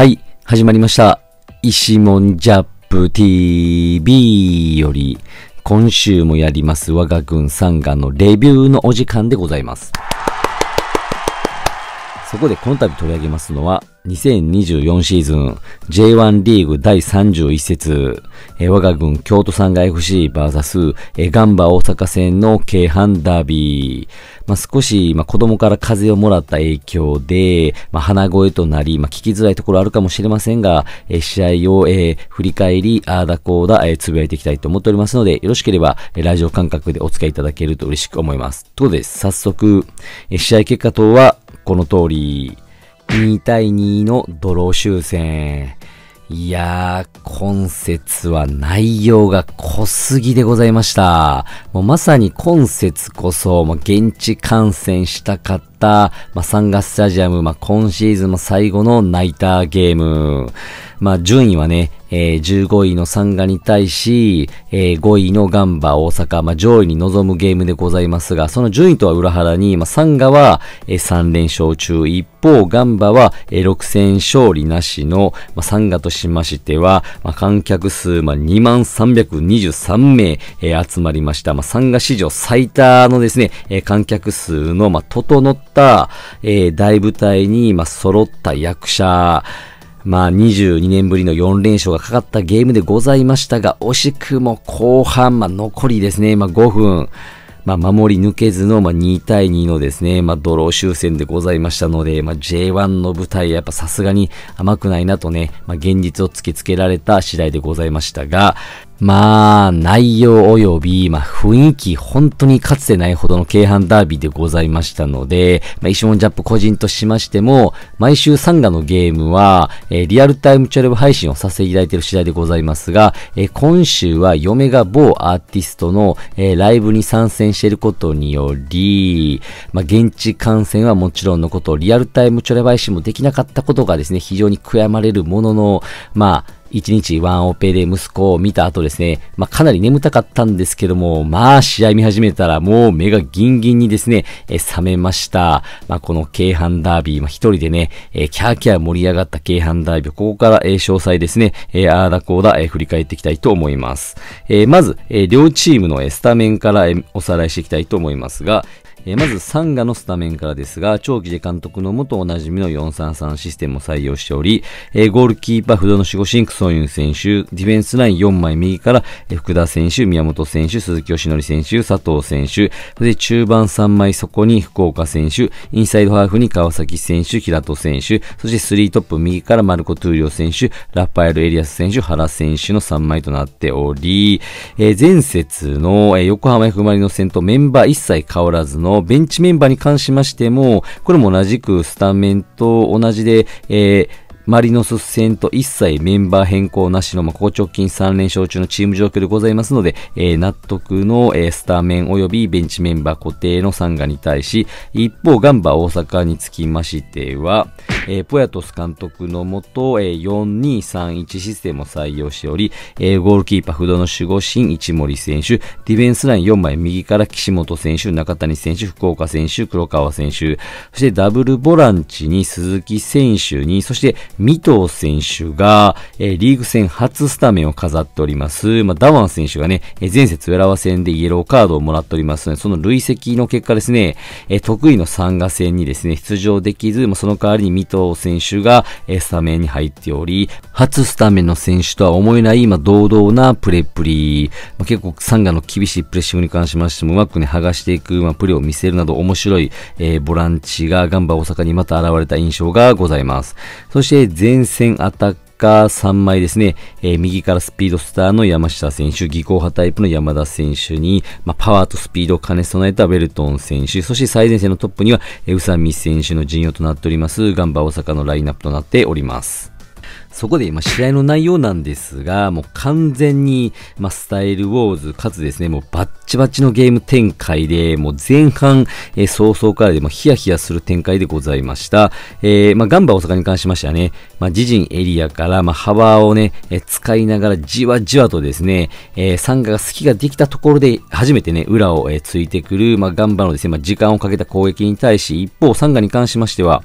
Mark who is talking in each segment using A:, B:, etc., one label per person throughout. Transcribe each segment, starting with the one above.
A: はい、始まりました。石門ジャップ TV より、今週もやります我が軍参加のレビューのお時間でございます。そこでこの度取り上げますのは、2024シーズン J1 リーグ第31節、え我が軍京都産が FCVS ガンバ大阪戦の京阪ダービー。まあ、少し、まあ、子供から風邪をもらった影響で、まあ、鼻声となり、まあ、聞きづらいところあるかもしれませんが、え試合を、え振り返り、ああだこうだ、えつぶやいていきたいと思っておりますので、よろしければ、えラジオ感覚でお付き合いいただけると嬉しく思います。ということで、早速、え試合結果等は、この通り、2対2のドロー修正。いやー、今節は内容が濃すぎでございました。もうまさに今節こそ、もう現地観戦したかっ、まあ、サンガスタジアム、まあ、今シーズンの最後のナイターゲーム。まあ、順位はね、えー、15位のサンガに対し、えー、5位のガンバ大阪、まあ、上位に臨むゲームでございますが、その順位とは裏腹に、まあ、サンガは、えー、3連勝中、一方、ガンバは、えー、6戦勝利なしの、まあ、サンガとしましては、まあ、観客数、まあ、23,323名、えー、集まりました。まあ、サンガ史上最多のですね、えー、観客数の、まあ、整った、えー、大舞台に、まあ、揃った役者、まあ、22年ぶりの4連勝がかかったゲームでございましたが、惜しくも後半、まあ、残りですね、まあ、5分、まあ、守り抜けずの、まあ、2対2のですね、まあ、ドロー終戦でございましたので、まあ、J1 の舞台、やっぱさすがに甘くないなとね、まあ、現実を突きつけられた次第でございましたが、まあ、内容及び、まあ、雰囲気、本当にかつてないほどの京阪ダービーでございましたので、まあ、イシモンジャップ個人としましても、毎週サンガのゲームは、えー、リアルタイムチャレブ配信をさせていただいている次第でございますが、えー、今週は嫁が某アーティストの、えー、ライブに参戦していることにより、まあ、現地観戦はもちろんのこと、リアルタイムチャレブ配信もできなかったことがですね、非常に悔やまれるものの、まあ、1日ワンオペで息子を見た後ですね、まあ、かなり眠たかったんですけども、まあ試合見始めたらもう目がギンギンにですね、え冷めました。まあ、この京阪ダービー、まあ、一人でね、えキャーキャー盛り上がった京阪ダービー、ここから、え詳細ですね、えあーだこーだ、え振り返っていきたいと思います。えまず、え両チームの、スタメンから、えおさらいしていきたいと思いますが、えー、まず、サンガのスタメンからですが、長期で監督の元おなじみの433システムを採用しており、えー、ゴールキーパー不動の守護神、クソユン選手、ディフェンスライン4枚右から、えー、福田選手、宮本選手、鈴木義則選手、佐藤選手、そしで中盤3枚そこに福岡選手、インサイドハーフに川崎選手、平戸選手、そして3トップ右からマルコ・トゥーリオ選手、ラファエル・エリアス選手、原選手の3枚となっており、えー、前節の、えー、横浜 F・ マリノ戦とメンバー一切変わらずののベンチメンバーに関しましても、これも同じくスタメンと同じで、えーマリノス戦と一切メンバー変更なしの、まあ、ここ直近3連勝中のチーム状況でございますので、えー、納得の、えー、スタメン及びベンチメンバー固定のサンガに対し、一方、ガンバ大阪につきましては、えー、ポヤトス監督のもと、えー、4231システムを採用しており、えー、ゴールキーパー不動の守護神、市森選手、ディフェンスライン4枚右から岸本選手、中谷選手、福岡選手、黒川選手、そしてダブルボランチに鈴木選手に、そして三藤選手が、えー、リーグ戦初スタメンを飾っております。まあ、ダワン選手がね、えー、前節浦和戦でイエローカードをもらっておりますので、その累積の結果ですね、えー、得意の参加戦にですね、出場できず、もその代わりに三藤選手が、えー、スタメンに入っており、初スタメンの選手とは思えない、まあ、堂々なプレプリ、まあ、結構サンガの厳しいプレッシングに関しましても、うまくね、剥がしていく、まあ、プレーを見せるなど面白い、えー、ボランチがガンバ大阪にまた現れた印象がございます。そして、前線アタッカー3枚ですね、えー、右からスピードスターの山下選手、技巧派タイプの山田選手に、まあ、パワーとスピードを兼ね備えたウェルトン選手、そして最前線のトップには、え宇佐美選手の陣容となっております、ガンバ大阪のラインナップとなっております。そこで、今試合の内容なんですが、もう完全に、まあ、スタイルウォーズ、かつですね、もうバッチバチのゲーム展開で、もう前半、えー、早々からでもヒヤヒヤする展開でございました。えー、まあ、ガンバ大阪に関しましてはね、まあ、自陣エリアから、まあ、幅をね、えー、使いながらじわじわとですね、えー、参加が隙ができたところで、初めてね、裏を、えー、ついてくる、まあ、ガンバのですね、まあ、時間をかけた攻撃に対し、一方、サンガに関しましては、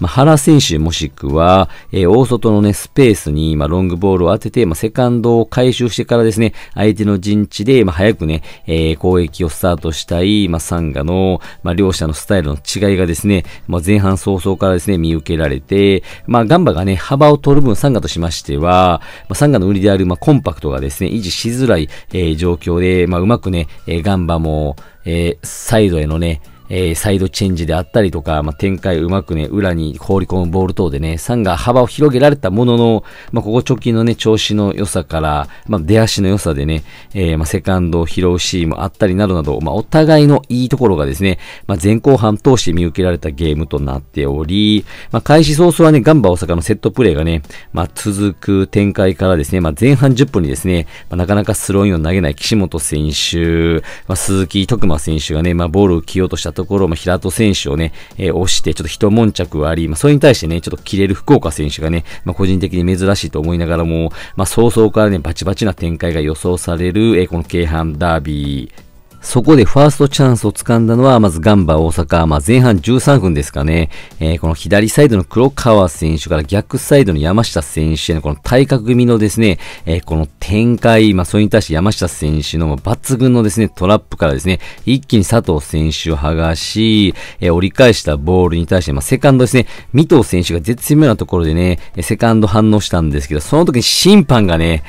A: まあ、原選手もしくは、えー、大外のね、スペースに、まロングボールを当てて、まセカンドを回収してからですね、相手の陣地で、ま早くね、えー、攻撃をスタートしたい、まサンガの、ま両者のスタイルの違いがですね、ま前半早々からですね、見受けられて、まガンバがね、幅を取る分、サンガとしましては、まサンガの売りである、まコンパクトがですね、維持しづらい、えー、状況で、まうまくね、えガンバも、えー、サイドへのね、えー、サイドチェンジであったりとか、まあ、展開うまくね、裏に放り込むボール等でね、サンが幅を広げられたものの、まあ、ここ直近のね、調子の良さから、まあ、出足の良さでね、えー、まあ、セカンドを拾うシーンもあったりなどなど、まあ、お互いのいいところがですね、まあ、前後半通して見受けられたゲームとなっており、まあ、開始早々はね、ガンバ大阪のセットプレーがね、まあ、続く展開からですね、まあ、前半10分にですね、まあ、なかなかスローインを投げない岸本選手、まあ、鈴木徳馬選手がね、まあ、ボールを着ようとしたところ、も平戸選手をね、えー、押して、ちょっと一悶着あり、まあ、それに対してね、ちょっと切れる福岡選手がね、まあ、個人的に珍しいと思いながらも、まあ、早々からね、バチバチな展開が予想される、えー、この京阪ダービーそこでファーストチャンスを掴んだのは、まずガンバ大阪、まあ、前半13分ですかね、えー、この左サイドの黒川選手から逆サイドの山下選手へのこの対角組のですね、えー、この展開、まあ、それに対して山下選手の抜群のですね、トラップからですね、一気に佐藤選手を剥がし、えー、折り返したボールに対して、まあ、セカンドですね、三藤選手が絶妙なところでね、セカンド反応したんですけど、その時に審判がね、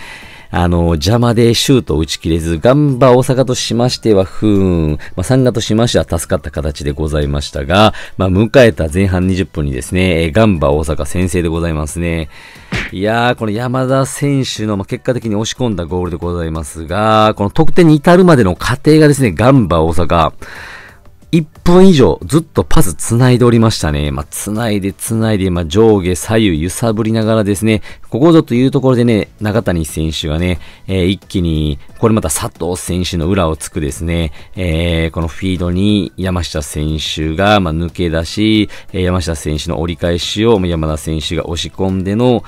A: あの、邪魔でシュートを打ち切れず、ガンバ大阪としましては不運、まあ、サンガとしましては助かった形でございましたが、まあ、迎えた前半20分にですね、えー、ガンバ大阪先制でございますね。いやー、この山田選手の、まあ、結果的に押し込んだゴールでございますが、この得点に至るまでの過程がですね、ガンバ大阪、1分以上ずっとパス繋いでおりましたね。まあ、繋いで繋いで、まあ、上下左右揺さぶりながらですね、ここぞというところでね、中谷選手がね、えー、一気に、これまた佐藤選手の裏をつくですね、えー、このフィードに山下選手が、まあ、抜け出し、山下選手の折り返しを山田選手が押し込んでの、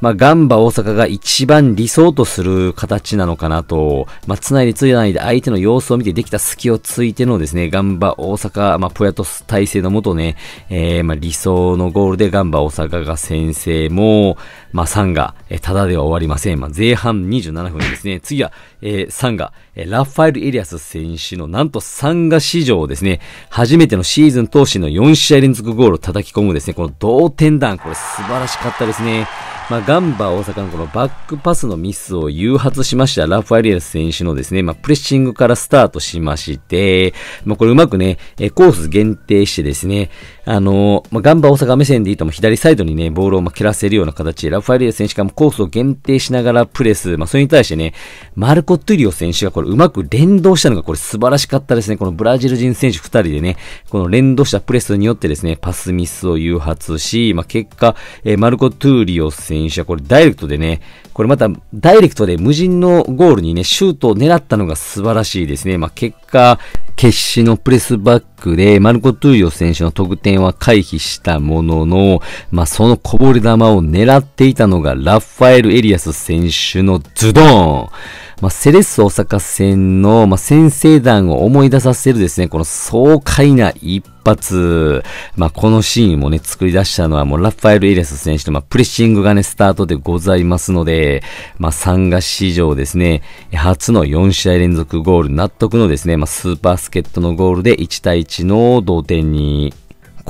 A: まあ、ガンバ大阪が一番理想とする形なのかなと、まあ、つないでつないで相手の様子を見てできた隙をついてのですね、ガンバ大阪、まあ、ポヤトス体制のもとね、えー、まあ、理想のゴールでガンバ大阪が先制も、まあ、サンガ、えー、ただでは終わりません。まあ、前半27分ですね、次は、えー、サンガ、えー、ラファエル・エリアス選手のなんとサンガ史上ですね、初めてのシーズン投資の4試合連続ゴールを叩き込むですね、この同点弾、これ素晴らしかったですね。まあ、ガンバ大阪のこのバックパスのミスを誘発しましたラファエリアス選手のですね、まあ、プレッシングからスタートしまして、まあ、これうまくね、コース限定してですね、あのまあ、ガンバ大阪目線でいいとも左サイドにね、ボールをま蹴らせるような形で、ラファエリアス選手がコースを限定しながらプレス、まあ、それに対してね、マルコ・トゥリオ選手がこれうまく連動したのがこれ素晴らしかったですね。このブラジル人選手2人でね、この連動したプレスによってですね、パスミスを誘発し、まあ、結果、えマルコ・トゥーリオ選手電車、これダイレクトでね、これまたダイレクトで無人のゴールにね、シュートを狙ったのが素晴らしいですね。まあ、結果、決死のプレスバックで、マルコ・トゥーヨ選手の得点は回避したものの、まあ、そのこぼれ球を狙っていたのが、ラファエル・エリアス選手のズドーンまあ、セレッソ大阪戦の、まあ、先制弾を思い出させるですね、この爽快な一発。まあ、このシーンもね、作り出したのはもうラファエル・イレス選手と、まあ、プレッシングがね、スタートでございますので、まあ、参加史上ですね、初の4試合連続ゴール、納得のですね、まあ、スーパースケットのゴールで1対1の同点に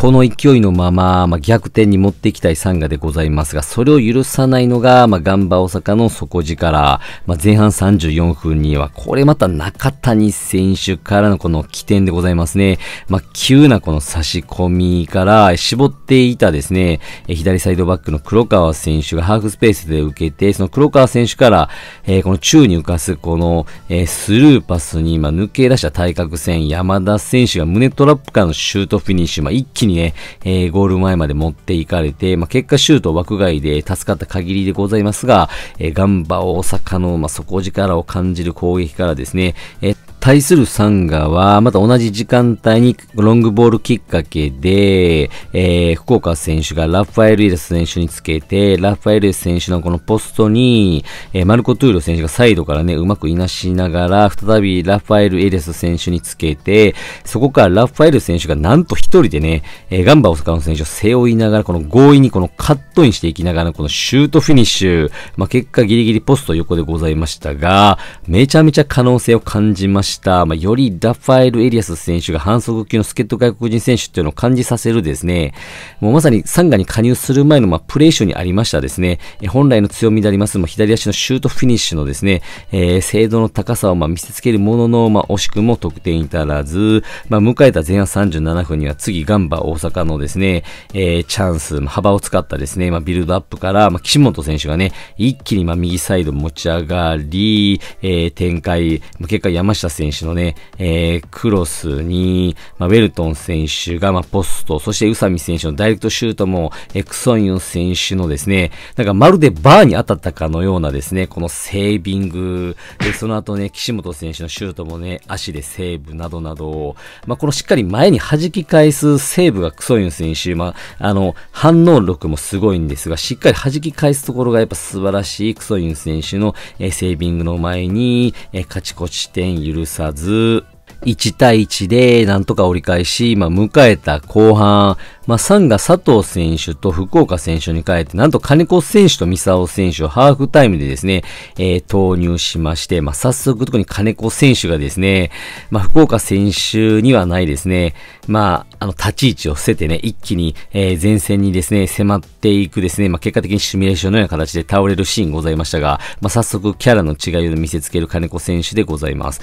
A: この勢いのまま、まあ、逆転に持っていきたいサンガでございますが、それを許さないのが、まあ、ガンバ大阪の底力。まあ、前半34分には、これまた中谷選手からのこの起点でございますね。まあ、急なこの差し込みから、絞っていたですね、左サイドバックの黒川選手がハーフスペースで受けて、その黒川選手から、えー、この宙に浮かすこの、えー、スルーパスに、ま抜け出した対角線、山田選手が胸トラップからのシュートフィニッシュ、まあ、一気ににね、えー、ゴール前まで持っていかれて、まあ、結果シュート枠外で助かった限りでございますが、えー、ガンバ大阪の、まあ、底力を感じる攻撃からですね、えー対するサンガは、また同じ時間帯にロングボールきっかけで、えー、福岡選手がラファエル・イレス選手につけて、ラファエル・イレス選手のこのポストに、えー、マルコ・トゥーロ選手がサイドからね、うまくいなしながら、再びラファエル・イレス選手につけて、そこからラファエル選手がなんと一人でね、えー、ガンバ・オスカの選手を背負いながら、この強引にこのカットインしていきながら、このシュートフィニッシュ、まあ、結果ギリギリポスト横でございましたが、めちゃめちゃ可能性を感じました。した、まあ、よりダファエル・エリアス選手が反則級の助っ人外国人選手っていうのを感じさせるですね、もうまさにサンガに加入する前の、まあ、プレー集にありましたですね、え本来の強みであります、まあ、左足のシュートフィニッシュのですね、えー、精度の高さを、まあ、見せつけるものの、まあ、惜しくも得点至らず、まあ、迎えた前半37分には次ガンバ大阪のですね、えー、チャンス、まあ、幅を使ったですね、まあ、ビルドアップから、まあ、岸本選手がね、一気に、まあ、右サイド持ち上がり、えー、展開、まあ、結果山下選手選手のね、えー、クロスに、まあ、ウェルトン選手が、まあ、ポスト、そして宇佐美選手のダイレクトシュートも、えー、クソンヨン選手のですね、なんかまるでバーに当たったかのようなですね、このセービング、で、その後ね、岸本選手のシュートもね、足でセーブなどなど、まあ、このしっかり前に弾き返すセーブがクソイン選手、まあ、あの、反応力もすごいんですが、しっかり弾き返すところがやっぱ素晴らしいクソイン選手の、えー、セービングの前に、えー、勝ち越し点許さず、1対1でなんとか折り返し、まあ、迎えた後半、まあ、3が佐藤選手と福岡選手に変えて、なんと金子選手と三沢選手をハーフタイムでですね、えー、投入しまして、まあ、早速特に金子選手がですね、まあ、福岡選手にはないですね、まあ、あの、立ち位置を伏せてね、一気に、えー、前線にですね、迫っていくですね、まあ、結果的にシミュレーションのような形で倒れるシーンございましたが、まあ、早速キャラの違いを見せつける金子選手でございます。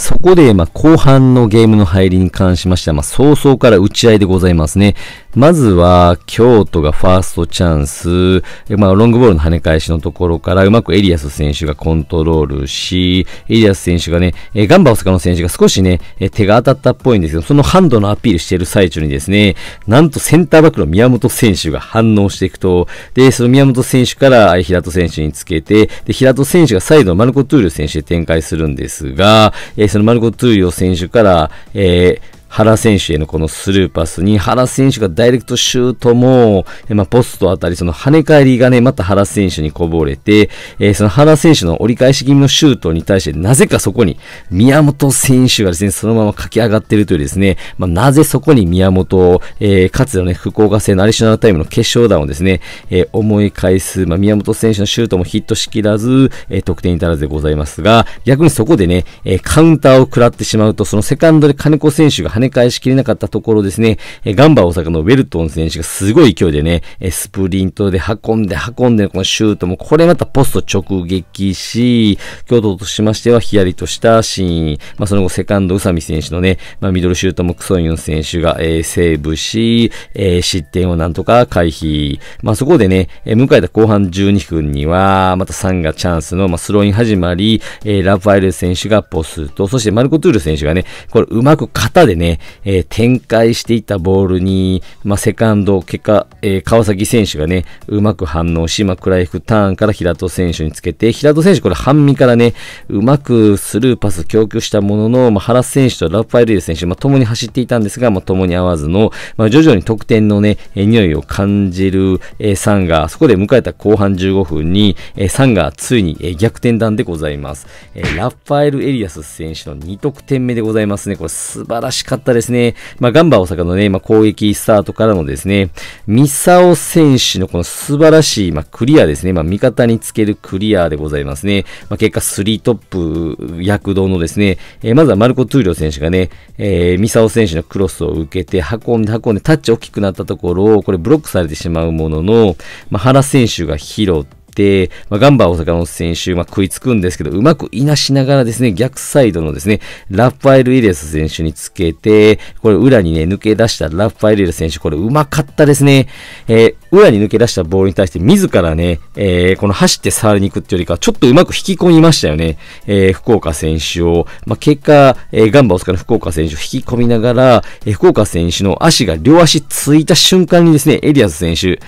A: そこで、まあ、後半のゲームの入りに関しましては、まあ、早々から打ち合いでございますね。まずは、京都がファーストチャンス、まあ、ロングボールの跳ね返しのところから、うまくエリアス選手がコントロールし、エリアス選手がね、えガンバ大阪の選手が少しね、え手が当たったっぽいんですけど、そのハンドのアピールしている最中にですね、なんとセンターバックの宮本選手が反応していくと、で、その宮本選手から平戸選手につけて、で、平戸選手がサイドのマルコ・トゥール選手で展開するんですが、えー、そのマルコ・トゥーリオ選手から、えー原選手へのこのスルーパスに原選手がダイレクトシュートも、まあ、ポストあたり、その跳ね返りがね、また原選手にこぼれて、えー、その原選手の折り返し気味のシュートに対して、なぜかそこに宮本選手がですね、そのまま駆け上がってるというですね、まあ、なぜそこに宮本を、えー、かつてのね、福岡戦のアディショナルタイムの決勝弾をですね、えー、思い返す、まあ、宮本選手のシュートもヒットしきらず、えー、得点に至らずでございますが、逆にそこでね、えカウンターを食らってしまうと、そのセカンドで金子選手が跳ね返しきれなかったところですね、えガンバ大阪のウェルトン選手がすごい勢いでね、えスプリントで運んで運んでこのシュートも、これまたポスト直撃し、京都としましてはヒヤリとしたシーン、まあ、その後セカンド宇佐美選手のね、まあ、ミドルシュートもクソイン選手が、えー、セーブし、えー、失点をなんとか回避。まあ、そこでね、えー、迎えた後半12分には、またサンガチャンスの、まあ、スローイン始まり、えー、ラファエル選手がポスト、そしてマルコ・トゥール選手がね、これうまく肩でね、ね、えー、展開していたボールに、まあ、セカンド、結果、えー、川崎選手がね、うまく反応し、まあ、クライフターンから平戸選手につけて、平戸選手これ半身からね、うまくスルーパス供給したものの、まあ、原選手とラファエルエ選手、まあ、共に走っていたんですが、まあ、共に合わずの、まあ、徐々に得点のね、えー、匂いを感じる、えー、サンガー、そこで迎えた後半15分に、えー、サンガーついに、えー、逆転弾でございます。えー、ラファエル・エリアス選手の2得点目でございますね。これ素晴らしかっったですね。まあ、ガンバ大阪のね、まあ、攻撃スタートからのですね、ミサオ選手のこの素晴らしい、まあ、クリアですね。まあ、味方につけるクリアでございますね。まあ、結果、3トップ躍動のですね、えー、まずはマルコ・トゥーリョ選手がね、えー、ミサオ選手のクロスを受けて、運んで運んで、タッチ大きくなったところを、これブロックされてしまうものの、まあ、原選手が拾って、て、まあ、ガンバ大阪の選手、まあ、食いつくんですけど、うまくいなしながらですね、逆サイドのですね、ラファエル・イレス選手につけて、これ裏にね、抜け出したラファエル・イレス選手、これうまかったですね。えー、裏に抜け出したボールに対して、自らね、えー、この走って触りに行くっていうよりか、ちょっとうまく引き込みましたよね。えー、福岡選手を、まあ、結果、えー、ガンバ大阪の福岡選手を引き込みながら、えー、福岡選手の足が両足ついた瞬間にですね、エリアス選手、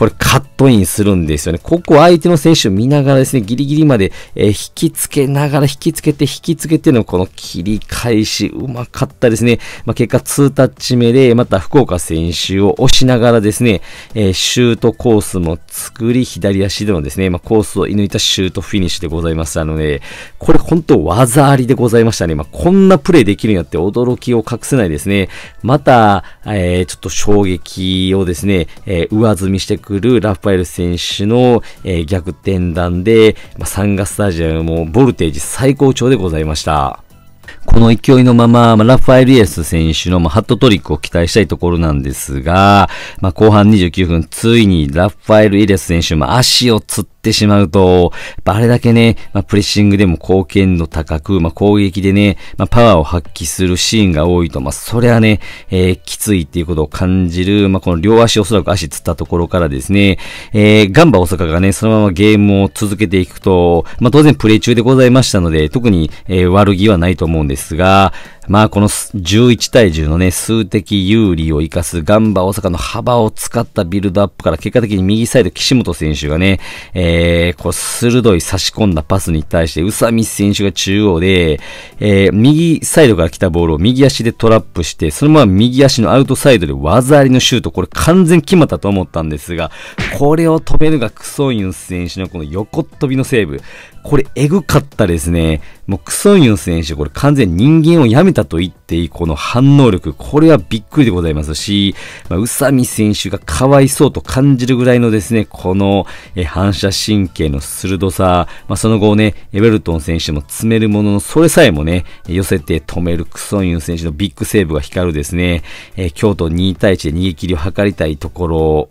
A: これカットインするんですよね。ここ相手の選手を見ながらですね、ギリギリまで、え引きつけながら引きつけて引きつけてのこの切り返し、うまかったですね。まあ、結果2タッチ目で、また福岡選手を押しながらですね、えシュートコースも作り、左足でのですね、まあ、コースを射抜いたシュートフィニッシュでございましたので、これ本当技ありでございましたね。まあ、こんなプレイできるんやって驚きを隠せないですね。また、えー、ちょっと衝撃をですね、えー、上積みしてくくるラファエル選手の、え逆転弾で、まサンガスタジアムもボルテージ最高潮でございました。この勢いのまま、ラファエリエス選手のハットトリックを期待したいところなんですが、まあ、後半29分、ついにラファエル・イレス選手も足をつってしまうと、あれだけね、まあ、プレッシングでも貢献度高く、まあ、攻撃でね、まあ、パワーを発揮するシーンが多いと、まあ、それはね、えー、きついっていうことを感じる、まあ、この両足おそらく足つったところからですね、えー、ガンバ大阪がね、そのままゲームを続けていくと、まあ、当然プレイ中でございましたので、特に、えー、悪気はないと思うんですですが、まあこの11対10のね、数的有利を生かすガンバ大阪の幅を使ったビルドアップから結果的に右サイド岸本選手がね、えー、こう鋭い差し込んだパスに対して宇佐美選手が中央で、えー、右サイドから来たボールを右足でトラップして、そのまま右足のアウトサイドで技ありのシュート、これ完全決まったと思ったんですが、これを止めるがクソユン選手のこの横っ飛びのセーブ、これエグかったですね。もうクソユン選手、これ完全人間をやめたたと言っていいこの反応力、これはびっくりでございますし、まあ、宇佐美選手がかわいそうと感じるぐらいのですね、この、え反射神経の鋭さ、まあ、その後ね、エベルトン選手も詰めるものの、それさえもね、寄せて止めるクソンユン選手のビッグセーブが光るですね、え京都2対1で逃げ切りを図りたいところ、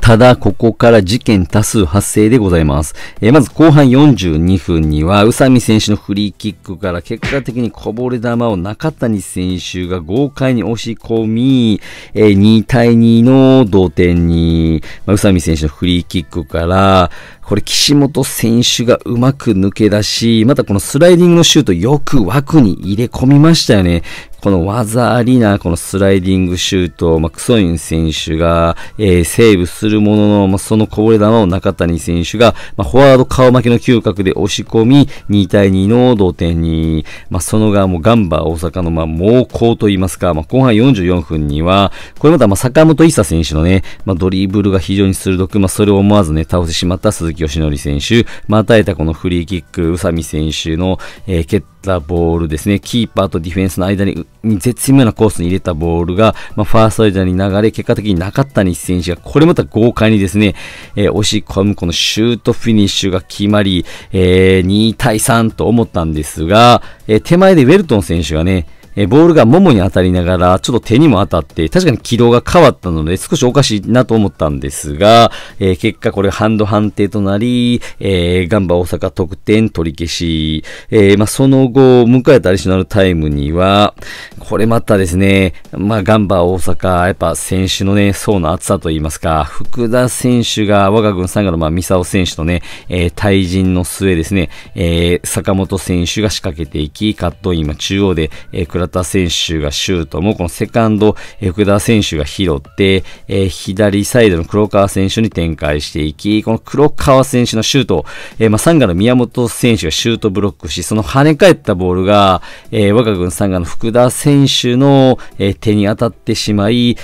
A: ただ、ここから事件多数発生でございます。えー、まず後半42分には、宇佐美選手のフリーキックから結果的にこぼれ球を中谷選手が豪快に押し込み、えー、2対2の同点に、まあ、宇佐美選手のフリーキックから、これ岸本選手がうまく抜け出し、またこのスライディングのシュートよく枠に入れ込みましたよね。この技ありな、このスライディングシュート、まあ、クソイン選手が、えー、セーブするものの、まあ、そのこぼれ球を中谷選手が、まあ、フォワード顔負けの嗅覚で押し込み、2対2の同点に、まあ、その側もガンバ大阪の、まあ、猛攻といいますか、まあ、後半44分には、これまた、ま坂本一佐選手のね、まあ、ドリブルが非常に鋭く、まあ、それを思わずね、倒してしまった鈴木義則選手、またえたこのフリーキック、宇佐美選手の、えー、蹴ったボールですね、キーパーとディフェンスの間に絶妙なコースに入れたボールが、まあ、ファーストエイダーに流れ、結果的に中谷選手が、これまた豪快にですね、えー、押し込むこのシュートフィニッシュが決まり、えー、2対3と思ったんですが、えー、手前でウェルトン選手がね、えボールがももに当たりながら、ちょっと手にも当たって、確かに軌道が変わったので、少しおかしいなと思ったんですが、え結果これハンド判定となり、えガンバ大阪得点取り消し、えまその後、迎えたアディショナルタイムには、これまたですね、まあ、ガンバ大阪、やっぱ選手のね、層の厚さといいますか、福田選手が我が軍参加の、まあ、三沢選手とね、えー、対人の末ですね、えー、坂本選手が仕掛けていき、カットイン、中央で、えー、田選手がシュートも、このセカンド、福田選手が拾って、えー、左サイドの黒川選手に展開していき、この黒川選手のシュートを、えー、まあ、サンガの宮本選手がシュートブロックし、その跳ね返ったボールが、えー、我が軍サンガの福田選手の、え手に当たってしまい、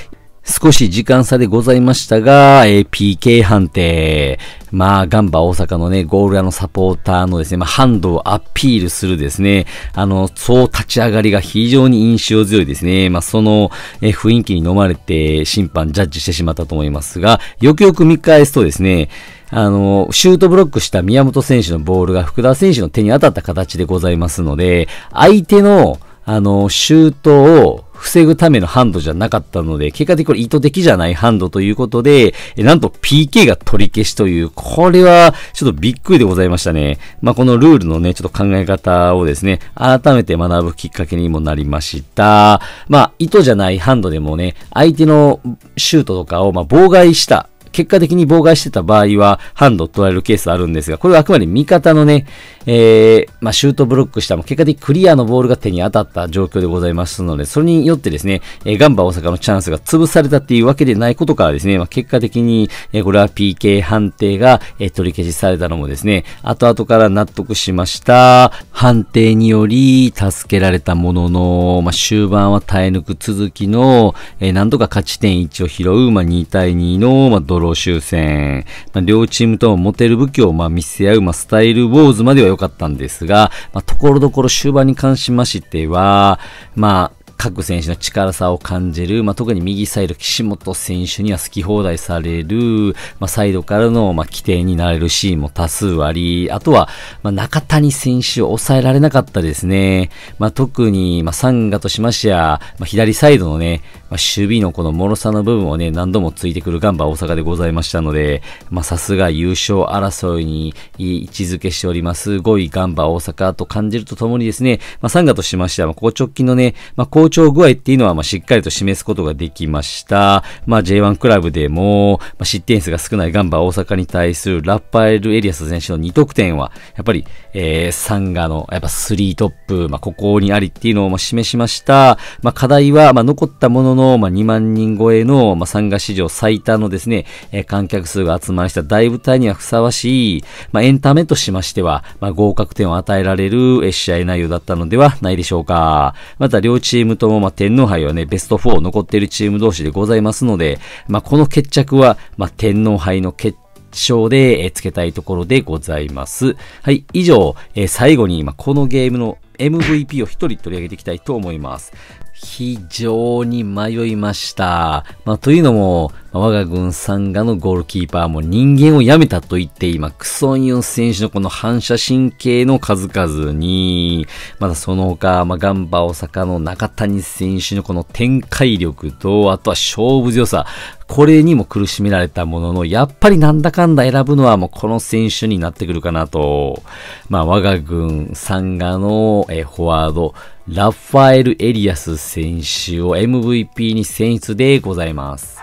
A: 少し時間差でございましたが、え PK 判定、まあ、ガンバ大阪のね、ゴール屋のサポーターのですね、まあ、ハンドをアピールするですね、あの、そう立ち上がりが非常に印象強いですね。まあ、その、え雰囲気に飲まれて、審判、ジャッジしてしまったと思いますが、よくよく見返すとですね、あの、シュートブロックした宮本選手のボールが福田選手の手に当たった形でございますので、相手の、あの、シュートを、防ぐためのハンドじゃなかったので、結果的にこれ意図的じゃないハンドということで、なんと PK が取り消しという、これはちょっとびっくりでございましたね。まあ、このルールのね、ちょっと考え方をですね、改めて学ぶきっかけにもなりました。まあ、意図じゃないハンドでもね、相手のシュートとかをま妨害した結果的に妨害してた場合は、ハンドを取られるケースあるんですが、これはあくまで味方のね、えー、まあ、シュートブロックしたも、結果的にクリアのボールが手に当たった状況でございますので、それによってですね、えガンバ大阪のチャンスが潰されたっていうわけでないことからですね、まあ、結果的に、えこれは PK 判定が、え取り消しされたのもですね、後々から納得しました。判定により助けられたものの、まあ、終盤は耐え抜く続きの、えー、何度か勝ち点1を拾う、まあ、2対2の、まあ、ドロー終戦。まあ、両チームとも持てる武器を、まあ、見せ合う、まあ、スタイルウォーズまでは良かったんですが、まあ、ところどころ終盤に関しましては、まあ、各選手の力さを感じる、まあ、特に右サイド、岸本選手には好き放題される、まあ、サイドからの、まあ、規定になれるシーンも多数あり、あとは、まあ、中谷選手を抑えられなかったですね。まあ、特に、まあ、サンガとしましては、まあ、左サイドのね、まあ、守備のこの脆さの部分をね、何度もついてくるガンバ大阪でございましたので、まあ、さすが優勝争いに位置づけしております、5位ガンバ大阪と感じるとともにですね、まあ、サンガとしましては、まあ、ここ直近のね、まあ、好調具合っていうのは、まあ、しっかりと示すことができました。まあ、J1 クラブでも、まあ、失点数が少ないガンバ大阪に対するラッパエル・エリアス選手の2得点は、やっぱり、えー、サンガの、やっぱ3トップ、まあ、ここにありっていうのを、まあ、示しました。まあ、課題は、まあ、残ったものの、まあ、2万人超えの、まあ、サンガ史上最多のですね、えー、観客数が集まりした大舞台にはふさわしい、まあ、エンタメとしましては、まあ、合格点を与えられる、えー、試合内容だったのではないでしょうか。また、両チームムとも、まあ、天皇杯はね、ベスト4残っているチーム同士でございますので、まあ、この決着は、まあ、天皇杯の決勝で、えつけたいところでございます。はい、以上、え最後に今、このゲームの MVP を1人取り上げていきたいと思います。非常に迷いました。まあ、というのも、我が軍参加のゴールキーパーも人間をやめたと言って今、クソンヨン選手のこの反射神経の数々に、またその他、まあ、ガンバ大阪の中谷選手のこの展開力と、あとは勝負強さ、これにも苦しめられたものの、やっぱりなんだかんだ選ぶのはもうこの選手になってくるかなと。まあ、我が軍、サンガの、えフォワード、ラファエル・エリアス選手を MVP に選出でございます。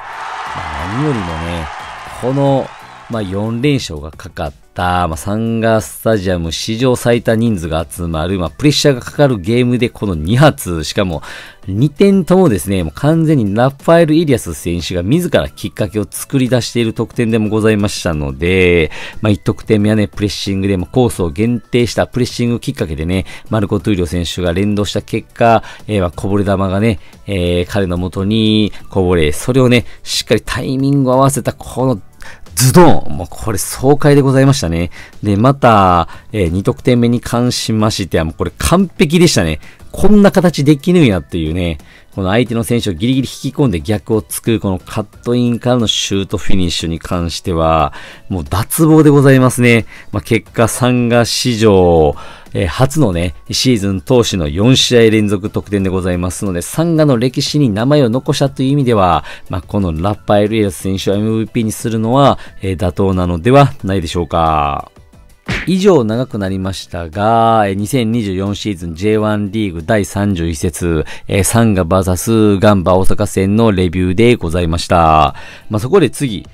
A: 何よりもね、このまあ、4連勝がかかった、まあ、サンガスタジアム史上最多人数が集まる、まあ、プレッシャーがかかるゲームでこの2発、しかも2点ともですね、もう完全にラファエル・イリアス選手が自らきっかけを作り出している得点でもございましたので、まあ、1得点目はね、プレッシングでもコースを限定したプレッシングきっかけでね、マルコ・トゥーリオ選手が連動した結果、えー、まあこぼれ球がね、えー、彼のもとにこぼれ、それをね、しっかりタイミングを合わせたこのズドンもうこれ爽快でございましたね。で、また、えー、2得点目に関しましては、もうこれ完璧でしたね。こんな形できぬんやっていうね。この相手の選手をギリギリ引き込んで逆を作く、このカットインからのシュートフィニッシュに関しては、もう脱帽でございますね。まあ、結果、サンガ史上、えー、初のね、シーズン投手の4試合連続得点でございますので、サンガの歴史に名前を残したという意味では、まあ、このラッパエルエル選手を MVP にするのは、えー、妥当なのではないでしょうか。以上長くなりましたが、2024シーズン J1 リーグ第31節、サンガ VS ガンバ大阪戦のレビューでございました。まあ、そこで次、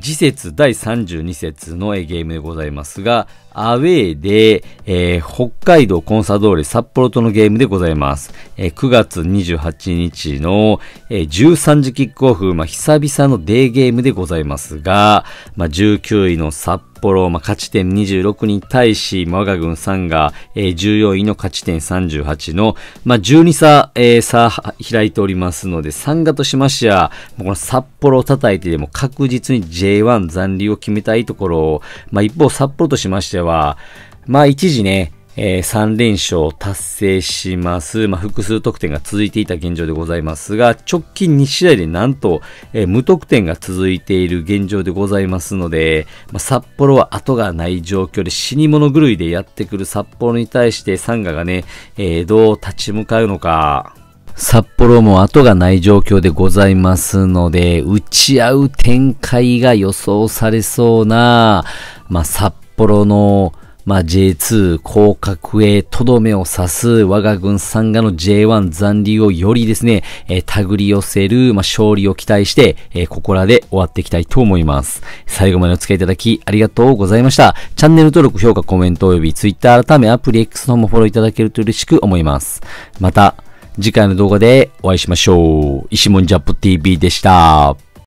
A: 次節第32節のゲームでございますが、アウェーで、えー、北海道コンサドーレ札幌とのゲームでございます。えー、9月28日の、えー、13時キックオフ、まあ、久々のデーゲームでございますが、まあ、19位の札幌幌、まあ、勝ち点26に対し、我が軍3が、えー、14位の勝ち点38の、まあ、12差、えー、差開いておりますので、3がとしましては、もうこの札幌を叩いてでも確実に J1 残留を決めたいところを、まあ、一方札幌としましては、まあ、一時ね、えー、3連勝達成します。まあ、複数得点が続いていた現状でございますが、直近2試合でなんと、えー、無得点が続いている現状でございますので、まあ、札幌は後がない状況で死に物狂いでやってくる札幌に対してサンガがね、えー、どう立ち向かうのか、札幌も後がない状況でございますので、打ち合う展開が予想されそうな、まあ、札幌のまあ、J2 降格へとどめを刺す我が軍んがの J1 残留をよりですね、えー、手繰り寄せる、まあ、勝利を期待して、えー、ここらで終わっていきたいと思います。最後までお付き合いいただきありがとうございました。チャンネル登録、評価、コメント及び Twitter 改めアプリ X の方もフォローいただけると嬉しく思います。また、次回の動画でお会いしましょう。石門ジャップ TV でした。